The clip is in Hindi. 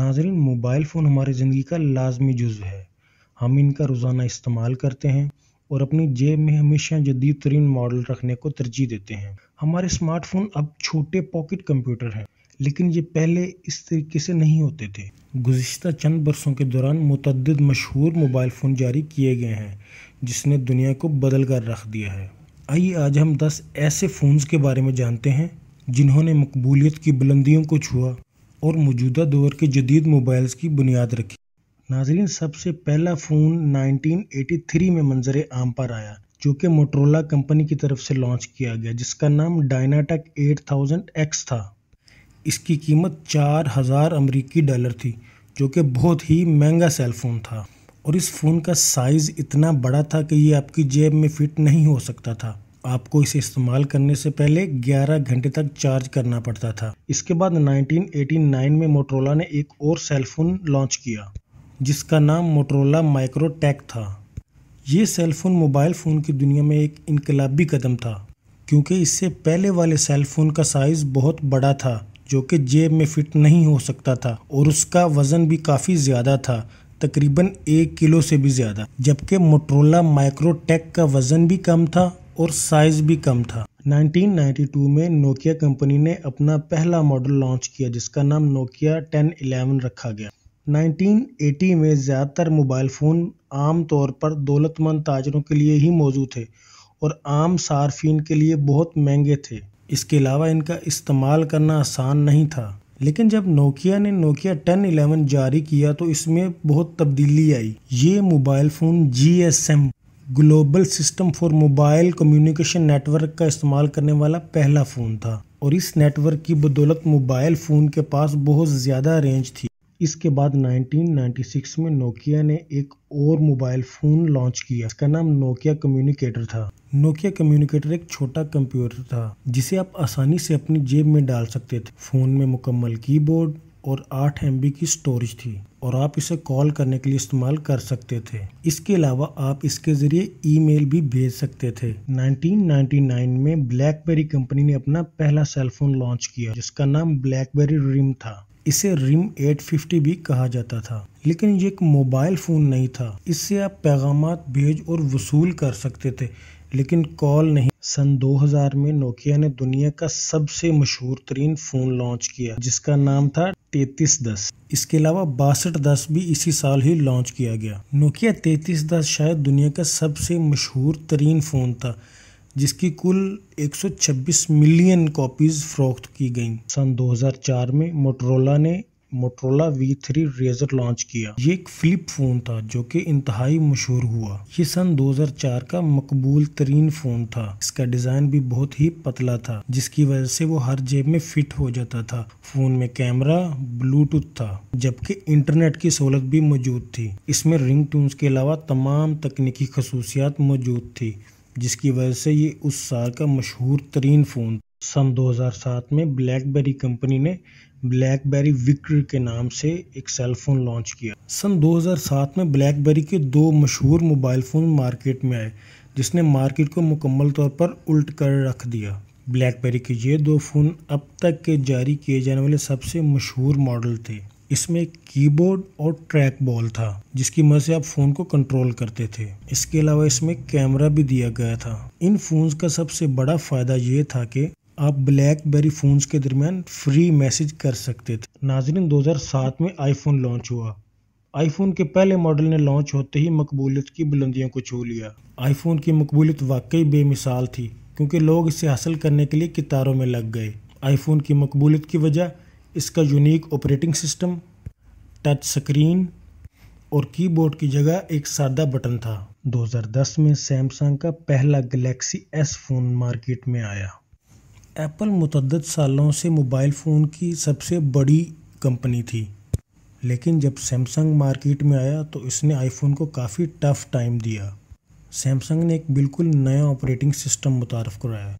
नाजरीन मोबाइल फ़ोन हमारी ज़िंदगी का लाजमी जुज़ है हम इनका रोज़ाना इस्तेमाल करते हैं और अपनी जेब में हमेशा जदीद तरीन मॉडल रखने को तरजीह देते हैं हमारे स्मार्टफोन अब छोटे पॉकेट कंप्यूटर हैं लेकिन ये पहले इस तरीके से नहीं होते थे गुज्त चंद बरसों के दौरान मतद मशहूर मोबाइल फ़ोन जारी किए गए हैं जिसने दुनिया को बदल कर रख दिया है आइए आज हम दस ऐसे फ़ोन्स के बारे में जानते हैं जिन्होंने मकबूलियत की बुलंदियों को छुआ और मौजूदा दौर के जदीद मोबाइल्स की बुनियाद रखी नाजरीन सबसे पहला फ़ोन 1983 में मंजर आम पर आया जो कि मोटरोला कंपनी की तरफ से लॉन्च किया गया जिसका नाम डायनाटेक 8000X था इसकी कीमत चार हज़ार अमरीकी डॉलर थी जो कि बहुत ही महंगा सेल फ़ोन था और इस फ़ोन का साइज़ इतना बड़ा था कि ये आपकी जेब में फिट नहीं हो सकता था आपको इसे इस्तेमाल करने से पहले 11 घंटे तक चार्ज करना पड़ता था इसके बाद 1989 में मोटरोला ने एक और सेलफोन लॉन्च किया जिसका नाम मोटरोला माइक्रोटेक था ये सेलफोन मोबाइल फ़ोन की दुनिया में एक इनकलाबी कदम था क्योंकि इससे पहले वाले सेलफोन का साइज़ बहुत बड़ा था जो कि जेब में फिट नहीं हो सकता था और उसका वज़न भी काफ़ी ज़्यादा था तकरीबन एक किलो से भी ज़्यादा जबकि मोटरोला माइक्रोटेक का वज़न भी कम था और साइज भी कम था 1992 में नोकिया कंपनी ने अपना पहला मॉडल लॉन्च किया जिसका नाम नोकिया 1011 रखा गया 1980 में ज़्यादातर मोबाइल फ़ोन आम तौर पर दौलतमंद ताजरों के लिए ही मौजूद थे और आम सार्फिन के लिए बहुत महंगे थे इसके अलावा इनका इस्तेमाल करना आसान नहीं था लेकिन जब नोकिया ने नोकिया टेन इलेवन जारी किया तो इसमें बहुत तब्दीली आई ये मोबाइल फ़ोन जी global system for mobile communication network का इस्तेमाल करने वाला पहला फ़ोन था और इस नेटवर्क की बदौलत मोबाइल फ़ोन के पास बहुत ज़्यादा रेंज थी इसके बाद 1996 में नोकिया ने एक और मोबाइल फ़ोन लॉन्च किया इसका नाम नोकिया कम्युनिकेटर था नोकिया कम्युनिकेटर एक छोटा कंप्यूटर था जिसे आप आसानी से अपनी जेब में डाल सकते थे फ़ोन में मुकम्मल कीबोर्ड और आठ एम की स्टोरेज थी और आप इसे कॉल करने के लिए इस्तेमाल कर सकते थे इसके अलावा आप इसके ज़रिए ईमेल भी भेज सकते थे 1999 में ब्लैकबेरी कंपनी ने अपना पहला सेलफोन लॉन्च किया जिसका नाम ब्लैकबेरी रिम था इसे रिम 850 भी कहा जाता था लेकिन ये एक मोबाइल फ़ोन नहीं था इससे आप पैगाम भेज और वसूल कर सकते थे लेकिन कॉल नहीं सन 2000 में नोकिया ने दुनिया का सबसे मशहूर तरीन फ़ोन लॉन्च किया जिसका नाम था तैतीस दस इसके अलावा बासठ दस भी इसी साल ही लॉन्च किया गया नोकिया तैतीस दस शायद दुनिया का सबसे मशहूर तरीन फ़ोन था जिसकी कुल 126 मिलियन कॉपीज़ फ़रोख्त की गईं सन 2004 में मोटरोला ने Motorola V three Razr launch किया ये एक फ्लिप फ़ोन था जो कि इंतहाई मशहूर हुआ ये सन 2004 का मकबूल तरीन फ़ोन था इसका डिज़ाइन भी बहुत ही पतला था जिसकी वजह से वो हर जेब में फिट हो जाता था फ़ोन में कैमरा ब्लूटूथ था जबकि इंटरनेट की सहूलत भी मौजूद थी इसमें रिंग टूंस के अलावा तमाम तकनीकी खसूसियात मौजूद थी जिसकी वजह से ये उस साल का मशहूर तरीन फ़ोन सन 2007 में ब्लैकबेरी कंपनी ने ब्लैकबेरी विक्र के नाम से एक सेल फ़ोन लॉन्च किया सन 2007 में ब्लैकबेरी के दो मशहूर मोबाइल फ़ोन मार्केट में आए जिसने मार्केट को मुकम्मल तौर पर उल्ट कर रख दिया ब्लैकबेरी के ये दो फ़ोन अब तक के जारी किए जाने वाले सबसे मशहूर मॉडल थे इसमें कीबोर्ड और ट्रैक बॉल था जिसकी मदद से आप फ़ोन को कंट्रोल करते थे इसके अलावा इसमें कैमरा भी दिया गया था इन फोन्स का सबसे बड़ा फ़ायदा ये था कि आप ब्लैकबेरी फ़ोन्स के दरमियान फ्री मैसेज कर सकते थे हज़ार 2007 में आईफोन लॉन्च हुआ आईफोन के पहले मॉडल ने लॉन्च होते ही मकबूलियत की बुलंदियों को छू लिया आईफोन की मकबूलियत वाकई बेमिसाल थी क्योंकि लोग इसे हासिल करने के लिए कितारों में लग गए आईफोन की मकबूलियत की वजह इसका unique operating system touch screen और कीबोर्ड की जगह एक सादा बटन था 2010 में सैमसंग का पहला गैलेक्सी एस फ़ोन मार्केट में आया एप्पल मतद सालों से मोबाइल फ़ोन की सबसे बड़ी कंपनी थी लेकिन जब सैमसंग मार्केट में आया तो इसने आईफोन को काफ़ी टफ टाइम दिया सैमसंग ने एक बिल्कुल नया ऑपरेटिंग सिस्टम मुतारफ़ कराया